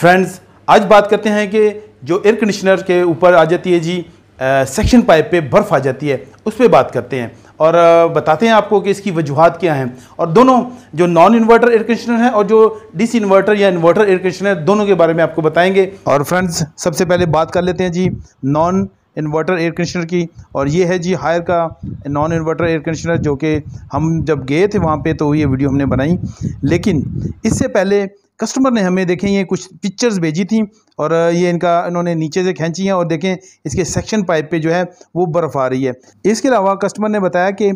friends आज बात करते हैं कि जो एयर कंडीशनर के ऊपर आ जाती है जी सेक्शन पाइप पे बर्फ़ आ जाती है उस पर बात करते हैं और बताते हैं आपको कि इसकी वजूहत क्या हैं और दोनों जो नॉन इन्वर्टर एयर कंडीशनर हैं और जो डिस इन्वर्टर या इन्वर्टर एयर कंडीशनर दोनों के बारे में आपको बताएंगे और फ्रेंड्स सबसे पहले बात कर लेते हैं जी नॉन इन्वर्टर एयर कंडीशनर की और ये है जी हायर का नॉन इन्वर्टर एयर कंडीशनर जो कि हम जब गए थे वहाँ पे तो ये वीडियो हमने बनाई लेकिन इससे पहले कस्टमर ने हमें देखें ये कुछ पिक्चर्स भेजी थी और ये इनका इन्होंने नीचे से खींची है और देखें इसके सेक्शन पाइप पे जो है वो बर्फ़ आ रही है इसके अलावा कस्टमर ने बताया कि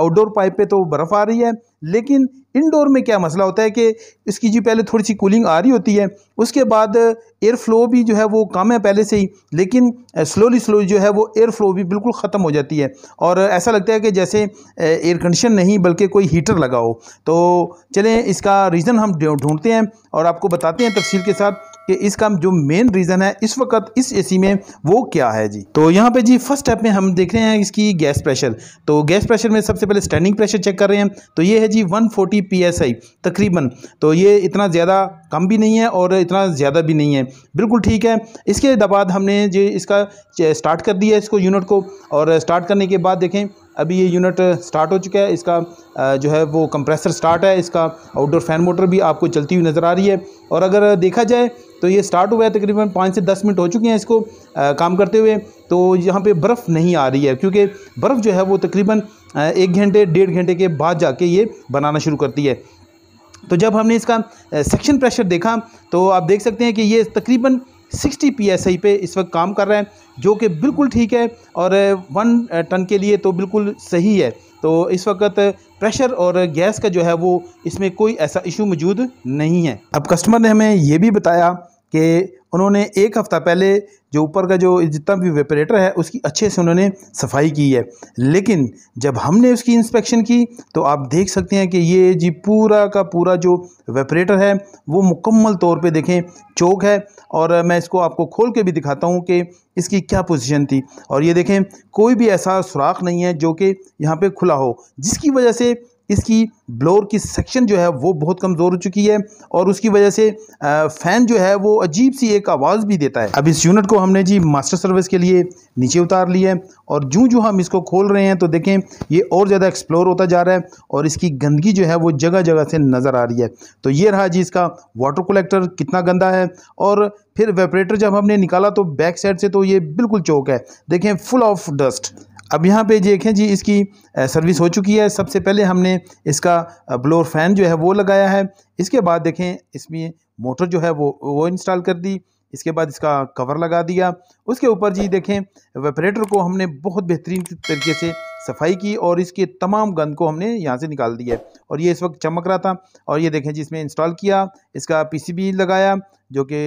आउटडोर पाइप पे तो बर्फ़ आ रही है लेकिन इनडोर में क्या मसला होता है कि इसकी जी पहले थोड़ी सी कूलिंग आ रही होती है उसके बाद एयर फ्लो भी जो है वो कम है पहले से ही लेकिन स्लोली स्लोली जो है वो एयर फ्लो भी बिल्कुल ख़त्म हो जाती है और ऐसा लगता है कि जैसे एयर कंडीशन नहीं बल्कि कोई हीटर लगा हो तो चलें इसका रीज़न हम ढूंढते हैं और आपको बताते हैं तफसील के साथ कि इसका जो मेन रीज़न है इस वक्त इस एसी में वो क्या है जी तो यहाँ पे जी फर्स्ट स्टेप में हम देख रहे हैं इसकी गैस प्रेशर तो गैस प्रेशर में सबसे पहले स्टैंडिंग प्रेशर चेक कर रहे हैं तो ये है जी 140 फोर्टी तकरीबन तो ये इतना ज़्यादा कम भी नहीं है और इतना ज़्यादा भी नहीं है बिल्कुल ठीक है इसके बाद हमने जो इसका स्टार्ट कर दिया इसको यूनिट को और स्टार्ट करने के बाद देखें अभी ये यूनिट स्टार्ट हो चुका है इसका जो है वो कंप्रेसर स्टार्ट है इसका आउटडोर फ़ैन मोटर भी आपको चलती हुई नज़र आ रही है और अगर देखा जाए तो ये स्टार्ट हुआ है तकरीबन पाँच से दस मिनट हो चुके हैं इसको काम करते हुए तो यहाँ पे बर्फ़ नहीं आ रही है क्योंकि बर्फ़ जो है वो तकरीबन एक घंटे डेढ़ घंटे के बाद जाके ये बनाना शुरू करती है तो जब हमने इसका सेक्शन प्रेशर देखा तो आप देख सकते हैं कि ये तकरीबन 60 पीएसआई पे इस वक्त काम कर रहे हैं जो कि बिल्कुल ठीक है और वन टन के लिए तो बिल्कुल सही है तो इस वक्त प्रेशर और गैस का जो है वो इसमें कोई ऐसा इशू मौजूद नहीं है अब कस्टमर ने हमें ये भी बताया कि उन्होंने एक हफ़्ता पहले जो ऊपर का जो जितना भी वेपरेटर है उसकी अच्छे से उन्होंने सफाई की है लेकिन जब हमने उसकी इंस्पेक्शन की तो आप देख सकते हैं कि ये जी पूरा का पूरा जो वेपरेटर है वो मुकम्मल तौर पे देखें चौक है और मैं इसको आपको खोल के भी दिखाता हूँ कि इसकी क्या पोजीशन थी और ये देखें कोई भी ऐसा सुराख नहीं है जो कि यहाँ पर खुला हो जिसकी वजह से इसकी ब्लोर की सेक्शन जो है वो बहुत कमज़ोर हो चुकी है और उसकी वजह से फ़ैन जो है वो अजीब सी एक आवाज़ भी देता है अब इस यूनिट को हमने जी मास्टर सर्विस के लिए नीचे उतार लिया है और जूँ जूँ हम इसको खोल रहे हैं तो देखें ये और ज़्यादा एक्सप्लोर होता जा रहा है और इसकी गंदगी जो है वो जगह जगह से नज़र आ रही है तो ये रहा जी इसका वाटर कलेक्टर कितना गंदा है और फिर वेपरेटर जब हमने निकाला तो बैक साइड से तो ये बिल्कुल चौक है देखें फुल ऑफ डस्ट अब यहाँ पे देखें जी इसकी सर्विस हो चुकी है सबसे पहले हमने इसका ब्लोर फैन जो है वो लगाया है इसके बाद देखें इसमें मोटर जो है वो वो इंस्टॉल कर दी इसके बाद इसका कवर लगा दिया उसके ऊपर जी देखें वेपरेटर को हमने बहुत बेहतरीन तरीके से सफाई की और इसके तमाम गंद को हमने यहाँ से निकाल दिया और ये इस वक्त चमक रहा था और ये देखें जी इसमें इंस्टॉल किया इसका पीसीबी लगाया जो कि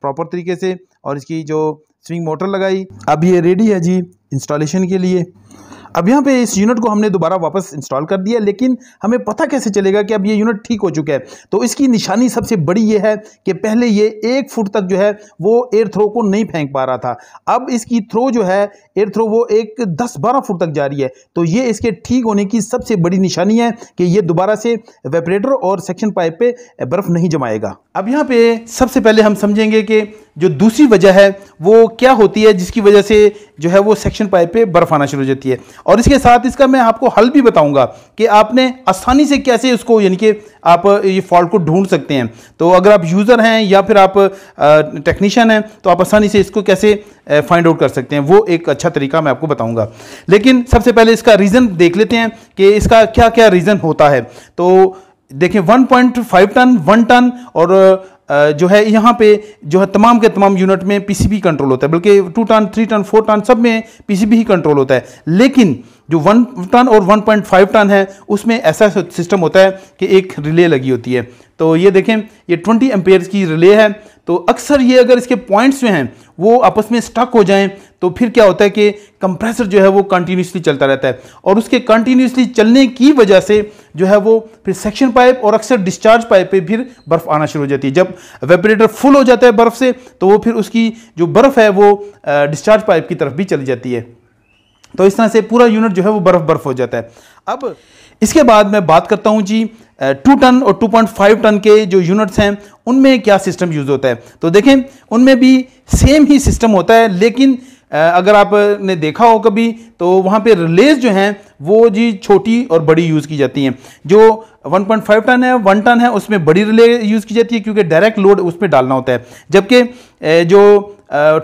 प्रॉपर तरीके से और इसकी जो स्विंग मोटर लगाई अब ये रेडी है जी इंस्टॉलेशन के लिए अब यहाँ पे इस यूनिट को हमने दोबारा वापस इंस्टॉल कर दिया लेकिन हमें पता कैसे चलेगा कि अब ये यूनिट ठीक हो चुका है तो इसकी निशानी सबसे बड़ी ये है कि पहले ये एक फुट तक जो है वो एयर थ्रो को नहीं फेंक पा रहा था अब इसकी थ्रो जो है एयर थ्रो वो एक दस बारह फुट तक जा रही है तो ये इसके ठीक होने की सबसे बड़ी निशानी है कि ये दोबारा से वेपरेटर और सेक्शन पाइप पे बर्फ़ नहीं जमाएगा अब यहाँ पे सबसे पहले हम समझेंगे कि जो दूसरी वजह है वो क्या होती है जिसकी वजह से जो है वो सेक्शन पाइप पे बर्फ़ आना शुरू हो जाती है और इसके साथ इसका मैं आपको हल भी बताऊंगा कि आपने आसानी से कैसे उसको यानी कि आप ये फॉल्ट को ढूंढ सकते हैं तो अगर आप यूज़र हैं या फिर आप टेक्नीशियन हैं तो आप आसानी से इसको कैसे फाइंड आउट कर सकते हैं वो एक अच्छा अच्छा तरीका मैं आपको बताऊंगा लेकिन सबसे पहले इसका रीज़न देख लेते हैं कि इसका क्या क्या रीज़न होता है तो देखें 1.5 टन 1 टन और जो है यहाँ पे जो है तमाम के तमाम यूनिट में पीसीबी कंट्रोल होता है बल्कि two ton three ton four ton सब में पीसीबी ही कंट्रोल होता है लेकिन जो वन टन और वन पॉइंट फाइव टन है उसमें ऐसा सिस्टम होता है कि एक रिले लगी होती है तो ये देखें ये ट्वेंटी एम्पेयर की रिले है तो अक्सर ये अगर इसके पॉइंट्स जो हैं वो आपस में स्टक हो जाएं तो फिर क्या होता है कि कंप्रेसर जो है वो कंटिन्यूसली चलता रहता है और उसके कंटिन्यूसली चलने की वजह से जो है वो फिर सेक्शन पाइप और अक्सर डिस्चार्ज पाइप पे फिर बर्फ़ आना शुरू हो जाती है जब वेपरेटर फुल हो जाता है बर्फ़ से तो वो फिर उसकी जो बर्फ़ है वो डिस्चार्ज पाइप की तरफ भी चली जाती है तो इस तरह से पूरा यूनिट जो है वो बर्फ बर्फ हो जाता है अब इसके बाद मैं बात करता हूँ जी टू टन और 2.5 टन के जो यूनिट्स हैं उनमें क्या सिस्टम यूज़ होता है तो देखें उनमें भी सेम ही सिस्टम होता है लेकिन अगर आपने देखा हो कभी तो वहाँ पे रिलेज जो हैं वो जी छोटी और बड़ी यूज़ की जाती हैं जो 1.5 टन है 1 टन है उसमें बड़ी रिले यूज़ की जाती है क्योंकि डायरेक्ट लोड उसमें डालना होता है जबकि जो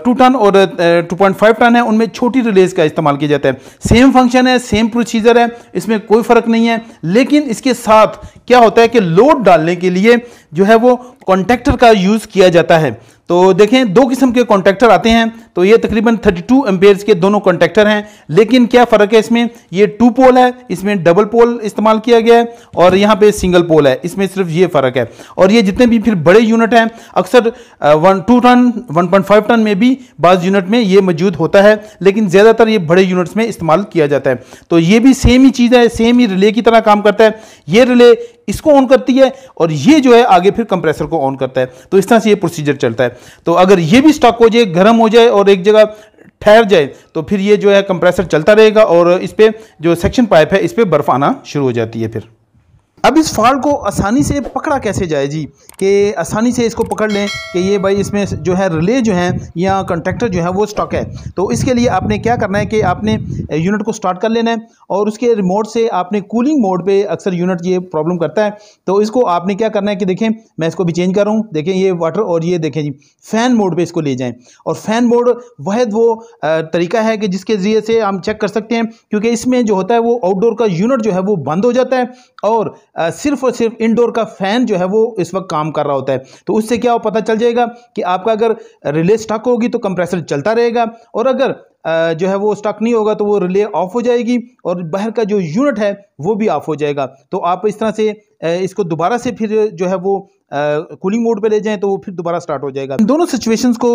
टू टन और टू पॉइंट फाइव टन है उनमें छोटी रिलेज का इस्तेमाल किया जाता है सेम फंक्शन है सेम प्रोसीजर है इसमें कोई फ़र्क नहीं है लेकिन इसके साथ क्या होता है कि लोड डालने के लिए जो है वो कॉन्टैक्टर का यूज़ किया जाता है तो देखें दो किस्म के कॉन्टैक्टर आते हैं तो ये तकरीबन 32 टू के दोनों कॉन्टैक्टर हैं लेकिन क्या फ़र्क है इसमें ये टू पोल है इसमें डबल पोल इस्तेमाल किया गया है और यहाँ पे सिंगल पोल है इसमें सिर्फ ये फ़र्क है और ये जितने भी फिर बड़े यूनिट हैं अक्सर one two ton one ton में भी बाज़ यूनिट में ये मौजूद होता है लेकिन ज़्यादातर ये बड़े यूनिट्स में इस्तेमाल किया जाता है तो ये भी सेम ही चीज़ है सेम ही रिले की तरह काम करता है ये रिले इसको ऑन करती है और ये जो है आगे आगे फिर कंप्रेसर को ऑन करता है तो इस तरह से ये प्रोसीजर चलता है तो अगर ये भी स्टॉक हो जाए गर्म हो जाए और एक जगह ठहर जाए तो फिर ये जो है कंप्रेसर चलता रहेगा और इस पर जो सेक्शन पाइप है इस पर बर्फ आना शुरू हो जाती है फिर अब इस फॉल्ट को आसानी से पकड़ा कैसे जाए जी कि आसानी से इसको पकड़ लें कि ये भाई इसमें जो है रिले जो है या कंट्रेक्टर जो है वो स्टॉक है तो इसके लिए आपने क्या करना है कि आपने यूनिट को स्टार्ट कर लेना है और उसके रिमोट से आपने कूलिंग मोड पे अक्सर यूनिट ये प्रॉब्लम करता है तो इसको आपने क्या करना है कि देखें मैं इसको भी चेंज कर रहा हूँ देखें ये वाटर और ये देखें जी फ़ैन मोड पर इसको ले जाएँ और फ़ैन मोड वह वो तरीका है कि जिसके ज़रिए से हम चेक कर सकते हैं क्योंकि इसमें जो होता है वो आउटडोर का यूनिट जो है वो बंद हो जाता है और सिर्फ और सिर्फ इंडोर का फ़ैन जो है वो इस वक्त काम कर रहा होता है तो उससे क्या हो पता चल जाएगा कि आपका अगर रिले स्टक होगी तो कंप्रेसर चलता रहेगा और अगर जो है वो स्टक नहीं होगा तो वो रिले ऑफ हो जाएगी और बाहर का जो यूनिट है वो भी ऑफ हो जाएगा तो आप इस तरह से इसको दोबारा से फिर जो है वो कूलिंग मोड पे ले जाएं तो वो फिर दोबारा स्टार्ट हो जाएगा दोनों सिचुएशंस को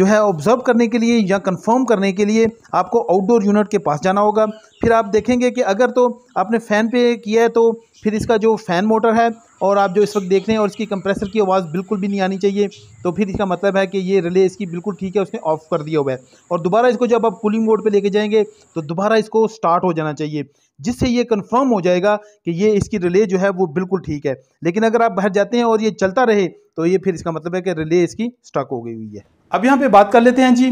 जो है ऑब्जर्व करने के लिए या कंफर्म करने के लिए आपको आउटडोर यूनिट के पास जाना होगा फिर आप देखेंगे कि अगर तो आपने फ़ैन पे किया है तो फिर इसका जो फ़ैन मोटर है और आप जो इस वक्त देख रहे हैं और इसकी कंप्रेसर की आवाज़ बिल्कुल भी नहीं आनी चाहिए तो फिर इसका मतलब है कि ये रिले इसकी बिल्कुल ठीक है उसने ऑफ़ कर दिया हुआ है और दोबारा इसको जब आप कूलिंग मोड पर लेके जाएंगे तो दोबारा इसको स्टार्ट हो जाना चाहिए जिससे ये कन्फर्म हो जाएगा कि ये इसकी रिले जो है वो बिल्कुल ठीक है लेकिन अगर आप बाहर जाते हैं और ये चलता रहे तो ये फिर इसका मतलब है कि रिले इसकी स्टक हो गई हुई है अब यहाँ पर बात कर लेते हैं जी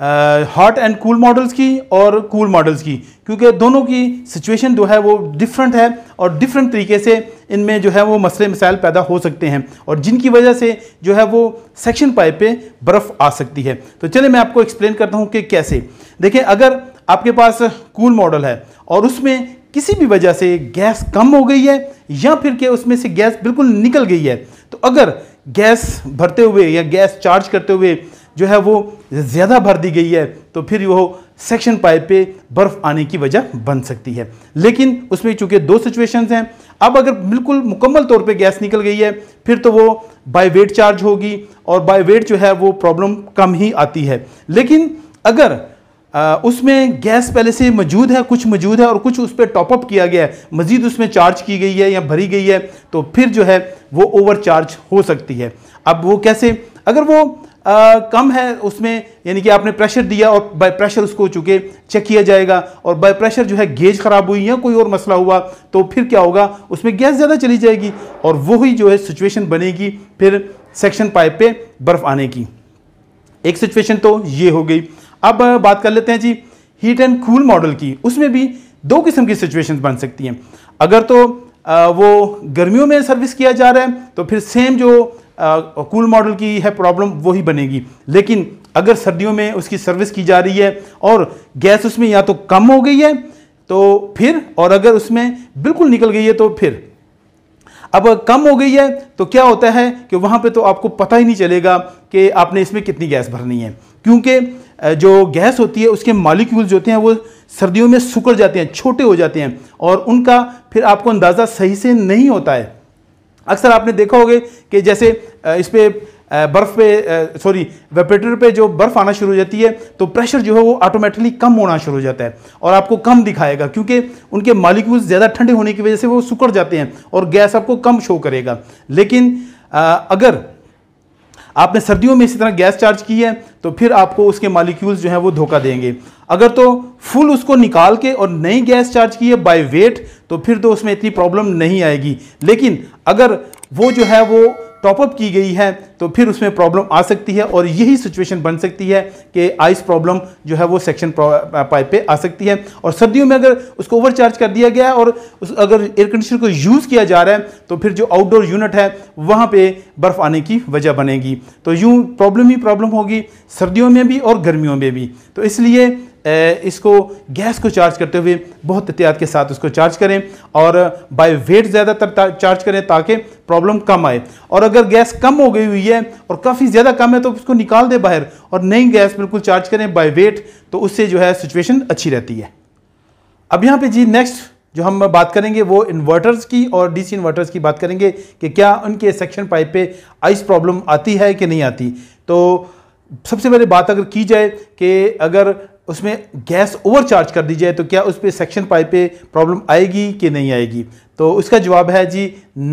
हॉट एंड कूल मॉडल्स की और कूल cool मॉडल्स की क्योंकि दोनों की सिचुएशन जो है वो डिफरेंट है और डिफरेंट तरीके से इनमें जो है वो मसले मसाइल पैदा हो सकते हैं और जिनकी वजह से जो है वो सेक्शन पाइप पे बर्फ़ आ सकती है तो चलिए मैं आपको एक्सप्लेन करता हूँ कि कैसे देखें अगर आपके पास कूल मॉडल है और उसमें किसी भी वजह से गैस कम हो गई है या फिर कि उसमें से गैस बिल्कुल निकल गई है तो अगर गैस भरते हुए या गैस चार्ज करते हुए जो है वो ज़्यादा भर दी गई है तो फिर वो सेक्शन पाइप पे बर्फ़ आने की वजह बन सकती है लेकिन उसमें चूंकि दो सिचुएशंस हैं अब अगर बिल्कुल मुकम्मल तौर पे गैस निकल गई है फिर तो वो बाय वेट चार्ज होगी और बाय वेट जो है वो प्रॉब्लम कम ही आती है लेकिन अगर उसमें गैस पहले से मौजूद है कुछ मौजूद है और कुछ उस पर टॉपअप किया गया है मज़ीद उसमें चार्ज की गई है या भरी गई है तो फिर जो है वो ओवर चार्ज हो सकती है अब वो कैसे अगर वो आ, कम है उसमें यानी कि आपने प्रेशर दिया और बाय प्रेशर उसको चूँकि चेक किया जाएगा और बाय प्रेशर जो है गेज ख़राब हुई या कोई और मसला हुआ तो फिर क्या होगा उसमें गैस ज़्यादा चली जाएगी और वही जो है सिचुएशन बनेगी फिर सेक्शन पाइप पे बर्फ़ आने की एक सिचुएशन तो ये हो गई अब बात कर लेते हैं जी हीट एंड कूल मॉडल की उसमें भी दो किस्म की सिचुएशन बन सकती हैं अगर तो आ, वो गर्मियों में सर्विस किया जा रहा है तो फिर सेम जो कूल मॉडल की है प्रॉब्लम वही बनेगी लेकिन अगर सर्दियों में उसकी सर्विस की जा रही है और गैस उसमें या तो कम हो गई है तो फिर और अगर उसमें बिल्कुल निकल गई है तो फिर अब कम हो गई है तो क्या होता है कि वहाँ पे तो आपको पता ही नहीं चलेगा कि आपने इसमें कितनी गैस भरनी है क्योंकि जो गैस होती है उसके मालिक्यूल्स होते हैं वो सर्दियों में सुकड़ जाते हैं छोटे हो जाते हैं और उनका फिर आपको अंदाज़ा सही से नहीं होता है अक्सर आपने देखा होगा कि जैसे इस पर बर्फ़ पे सॉरी वेपरेटर पे जो बर्फ़ आना शुरू हो जाती है तो प्रेशर जो है वो ऑटोमेटिकली कम होना शुरू हो जाता है और आपको कम दिखाएगा क्योंकि उनके मालिक्यूल्स ज़्यादा ठंडे होने की वजह से वो सुकड़ जाते हैं और गैस आपको कम शो करेगा लेकिन आ, अगर आपने सर्दियों में इसी तरह गैस चार्ज की है तो फिर आपको उसके मालिक्यूल्स जो हैं वो धोखा देंगे अगर तो फुल उसको निकाल के और नई गैस चार्ज की है बाय वेट तो फिर तो उसमें इतनी प्रॉब्लम नहीं आएगी लेकिन अगर वो जो है वो टॉपअप की गई है तो फिर उसमें प्रॉब्लम आ सकती है और यही सिचुएशन बन सकती है कि आइस प्रॉब्लम जो है वो सेक्शन पाइप पे आ सकती है और सर्दियों में अगर उसको ओवरचार्ज कर दिया गया है और उस अगर एयर कंडीशनर को यूज़ किया जा रहा है तो फिर जो आउटडोर यूनिट है वहाँ पे बर्फ़ आने की वजह बनेगी तो यूँ प्रॉब्लम ही प्रॉब्लम होगी सर्दियों में भी और गर्मियों में भी तो इसलिए इसको गैस को चार्ज करते हुए बहुत एहतियात के साथ उसको चार्ज करें और बाय वेट ज़्यादातर चार्ज करें ताकि प्रॉब्लम कम आए और अगर गैस कम हो गई हुई है और काफ़ी ज़्यादा कम है तो उसको निकाल दें बाहर और नई गैस बिल्कुल चार्ज करें बाय वेट तो उससे जो है सिचुएशन अच्छी रहती है अब यहाँ पर जी नेक्स्ट जो हम बात करेंगे वो इन्वर्टर्स की और डीसी इन्वर्टर्स की बात करेंगे कि क्या उनके सेक्शन पाइप पे आइस प्रॉब्लम आती है कि नहीं आती तो सबसे पहले बात अगर की जाए कि अगर उसमें गैस ओवरचार्ज कर दी जाए तो क्या उस पर सेक्शन पाइप पे प्रॉब्लम आएगी कि नहीं आएगी तो उसका जवाब है जी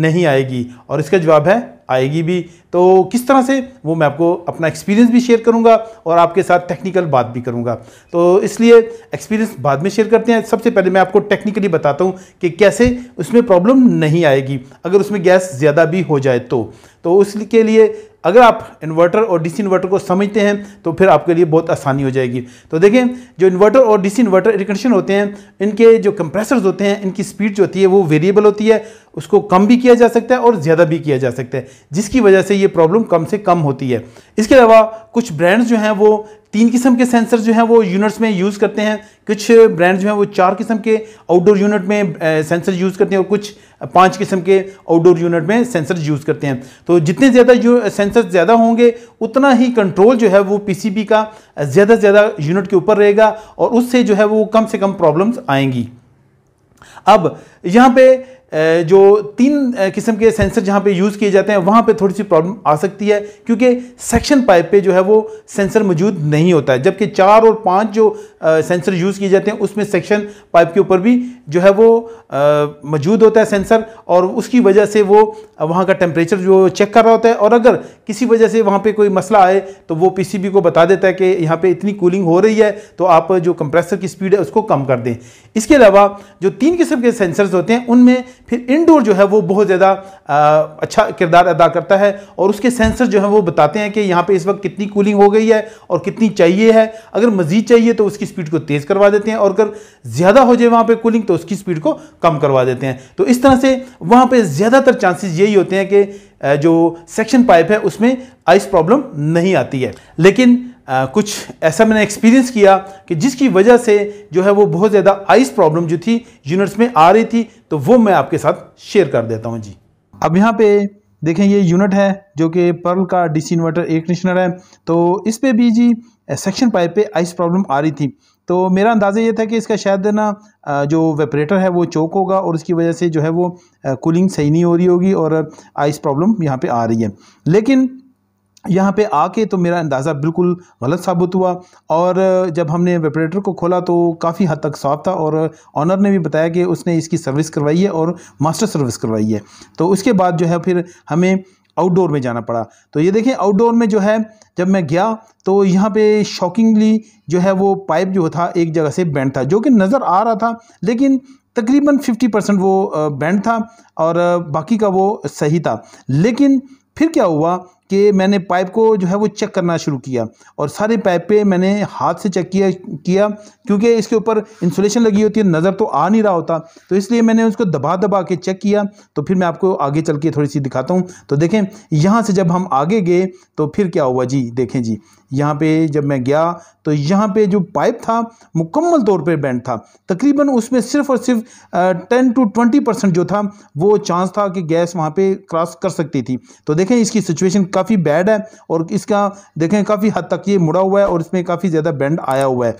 नहीं आएगी और इसका जवाब है आएगी भी तो किस तरह से वो मैं आपको अपना एक्सपीरियंस भी शेयर करूंगा और आपके साथ टेक्निकल बात भी करूंगा तो इसलिए एक्सपीरियंस बाद में शेयर करते हैं सबसे पहले मैं आपको टेक्निकली बताता हूं कि कैसे उसमें प्रॉब्लम नहीं आएगी अगर उसमें गैस ज़्यादा भी हो जाए तो तो उसके लिए अगर आप इन्वर्टर और डीसी इन्वर्टर को समझते हैं तो फिर आपके लिए बहुत आसानी हो जाएगी तो देखें जो इन्वर्टर और डीसी इन्वर्टर एयर कंडीशन होते हैं इनके जो कंप्रेसर्स होते हैं इनकी स्पीड जो होती है वो वेरिएबल होती है उसको कम भी किया जा सकता है और ज़्यादा भी किया जा सकता है जिसकी वजह से ये प्रॉब्लम कम से कम होती है इसके अलावा कुछ ब्रांड्स जो हैं वो तीन किस्म के सेंसर जो हैं वो यूनिट्स में यूज़ करते हैं कुछ ब्रांड जो हैं वो चार किस्म के आउटडोर यूनिट में सेंसर यूज़ करते हैं और कुछ पांच किस्म के आउटडोर यूनिट में सेंसर यूज़ करते हैं तो जितने ज़्यादा सेंसर ज़्यादा होंगे उतना ही कंट्रोल जो है वो पी का ज़्यादा से ज़्यादा यूनिट के ऊपर रहेगा और उससे जो है वो कम से कम प्रॉब्लम्स आएंगी अब यहाँ पे जो तीन किस्म के सेंसर जहाँ पे यूज़ किए जाते हैं वहाँ पे थोड़ी सी प्रॉब्लम आ सकती है क्योंकि सेक्शन पाइप पे जो है वो सेंसर मौजूद नहीं होता है जबकि चार और पांच जो सेंसर यूज़ किए जाते हैं उसमें सेक्शन पाइप के ऊपर भी जो है वो मौजूद होता है सेंसर और उसकी वजह से वो वहाँ का टेम्परेचर जो चेक कर रहा होता है और अगर किसी वजह से वहाँ पर कोई मसला आए तो वो पी को बता देता है कि यहाँ पर इतनी कूलिंग हो रही है तो आप जो कंप्रेसर की स्पीड है उसको कम कर दें इसके अलावा जो तीन किस्म के सेंसर्स होते हैं उनमें फिर इनडोर जो है वो बहुत ज़्यादा अच्छा किरदार अदा करता है और उसके सेंसर जो है वो बताते हैं कि यहाँ पे इस वक्त कितनी कूलिंग हो गई है और कितनी चाहिए है अगर मज़ीद चाहिए तो उसकी स्पीड को तेज़ करवा देते हैं और अगर ज़्यादा हो जाए वहाँ पर कूलिंग तो उसकी स्पीड को कम करवा देते हैं तो इस तरह से वहाँ पर ज़्यादातर चांसेस यही होते हैं कि जो सेक्शन पाइप है उसमें आइस प्रॉब्लम नहीं आती है लेकिन आ, कुछ ऐसा मैंने एक्सपीरियंस किया कि जिसकी वजह से जो है वो बहुत ज़्यादा आइस प्रॉब्लम जो थी यूनिट्स में आ रही थी तो वो मैं आपके साथ शेयर कर देता हूँ जी अब यहाँ पे देखें ये यूनिट है जो कि पर्ल का डीसी इन्वर्टर एयर कंडीशनर है तो इस पर भी जी सेक्शन पाइप पे आइस प्रॉब्लम आ रही थी तो मेरा अंदाज़ा ये था कि इसका शायद ना जो वेपरेटर है वो चौक होगा और उसकी वजह से जो है वो कूलिंग सही नहीं हो रही होगी और आइस प्रॉब्लम यहाँ पे आ रही है लेकिन यहाँ पे आके तो मेरा अंदाज़ा बिल्कुल गलत साबित हुआ और जब हमने वेपरेटर को खोला तो काफ़ी हद तक साफ था और ऑनर ने भी बताया कि उसने इसकी सर्विस करवाई है और मास्टर सर्विस करवाई है तो उसके बाद जो है फिर हमें आउटडोर में जाना पड़ा तो ये देखें आउटडोर में जो है जब मैं गया तो यहाँ पे शॉकिंगली जो है वो पाइप जो था एक जगह से बैंड था जो कि नज़र आ रहा था लेकिन तकरीबन 50 परसेंट वो बैंड था और बाकी का वो सही था लेकिन फिर क्या हुआ कि मैंने पाइप को जो है वो चेक करना शुरू किया और सारे पाइप पे मैंने हाथ से चेक किया किया क्योंकि इसके ऊपर इंसुलेशन लगी होती है नज़र तो आ नहीं रहा होता तो इसलिए मैंने उसको दबा दबा के चेक किया तो फिर मैं आपको आगे चल के थोड़ी सी दिखाता हूँ तो देखें यहाँ से जब हम आगे गए तो फिर क्या हुआ जी देखें जी यहाँ पे जब मैं गया तो यहाँ पे जो पाइप था मुकम्मल तौर पे बैंड था तकरीबन उसमें सिर्फ और सिर्फ टेन टू ट्वेंटी परसेंट जो था वो चांस था कि गैस वहाँ पे क्रॉस कर सकती थी तो देखें इसकी सिचुएशन काफ़ी बैड है और इसका देखें काफ़ी हद तक ये मुड़ा हुआ है और इसमें काफ़ी ज़्यादा बैंड आया हुआ है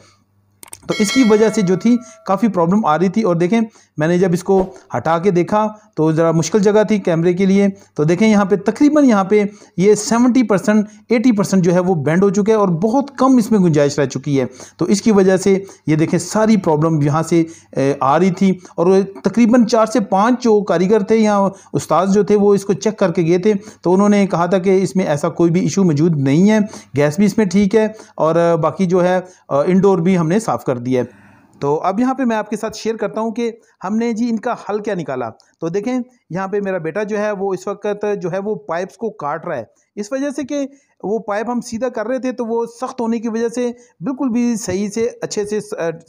तो इसकी वजह से जो थी काफ़ी प्रॉब्लम आ रही थी और देखें मैंने जब इसको हटा के देखा तो ज़रा मुश्किल जगह थी कैमरे के लिए तो देखें यहाँ पे तकरीबन यहाँ पे ये 70 परसेंट एटी परसेंट जो है वो बैंड हो चुका है और बहुत कम इसमें गुंजाइश रह चुकी है तो इसकी वजह से ये देखें सारी प्रॉब्लम यहाँ से आ रही थी और तकरीबन चार से पाँच जो कारीगर थे या उस्ताद जो थे वो इसको चेक करके गए थे तो उन्होंने कहा था कि इसमें ऐसा कोई भी इशू मौजूद नहीं है गैस भी इसमें ठीक है और बाकी जो है इनडोर भी हमने साफ़ कर कर दिया है तो अब यहाँ पे मैं आपके साथ शेयर करता हूँ कि हमने जी इनका हल क्या निकाला तो देखें यहाँ पे मेरा बेटा जो है वो इस वक्त जो है वो पाइप्स को काट रहा है इस वजह से कि वो पाइप हम सीधा कर रहे थे तो वो सख्त होने की वजह से बिल्कुल भी सही से अच्छे से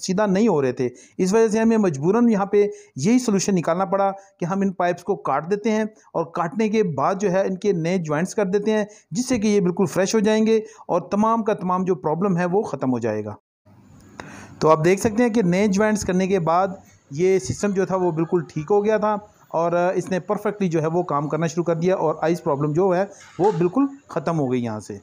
सीधा नहीं हो रहे थे इस वजह से हमें मजबूरन यहाँ पे यही सोल्यूशन निकालना पड़ा कि हम इन पाइप्स को काट देते हैं और काटने के बाद जो है इनके नए जॉइंट्स कर देते हैं जिससे कि ये बिल्कुल फ्रेश हो जाएंगे और तमाम का तमाम जो प्रॉब्लम है वो ख़त्म हो जाएगा तो आप देख सकते हैं कि नए ज्वाइंट्स करने के बाद ये सिस्टम जो था वो बिल्कुल ठीक हो गया था और इसने परफेक्टली जो है वो काम करना शुरू कर दिया और आइस प्रॉब्लम जो है वो बिल्कुल ख़त्म हो गई यहाँ से